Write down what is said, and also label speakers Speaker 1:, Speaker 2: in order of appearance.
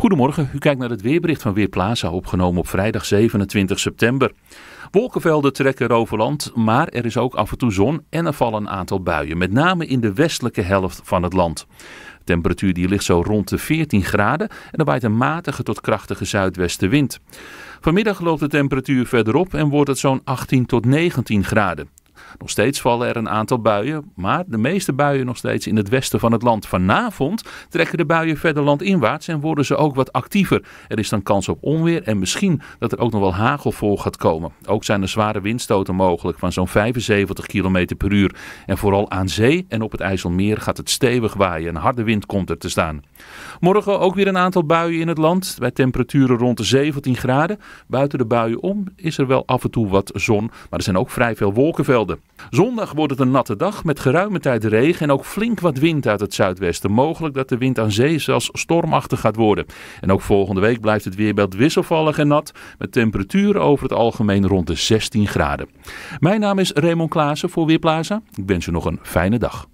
Speaker 1: Goedemorgen, u kijkt naar het weerbericht van Weerplaza, opgenomen op vrijdag 27 september. Wolkenvelden trekken over land, maar er is ook af en toe zon en er vallen een aantal buien, met name in de westelijke helft van het land. De temperatuur die ligt zo rond de 14 graden en er waait een matige tot krachtige zuidwestenwind. Vanmiddag loopt de temperatuur verderop en wordt het zo'n 18 tot 19 graden. Nog steeds vallen er een aantal buien, maar de meeste buien nog steeds in het westen van het land. Vanavond trekken de buien verder landinwaarts en worden ze ook wat actiever. Er is dan kans op onweer en misschien dat er ook nog wel hagel vol gaat komen. Ook zijn er zware windstoten mogelijk van zo'n 75 km per uur. En vooral aan zee en op het IJsselmeer gaat het stevig waaien. Een harde wind komt er te staan. Morgen ook weer een aantal buien in het land. Bij temperaturen rond de 17 graden. Buiten de buien om is er wel af en toe wat zon. Maar er zijn ook vrij veel wolkenvelden. Zondag wordt het een natte dag met geruime tijd regen en ook flink wat wind uit het zuidwesten. Mogelijk dat de wind aan zee zelfs stormachtig gaat worden. En ook volgende week blijft het weerbeeld wisselvallig en nat. Met temperaturen over het algemeen rond de 16 graden. Mijn naam is Raymond Klaassen voor Weerplaza. Ik wens u nog een fijne dag.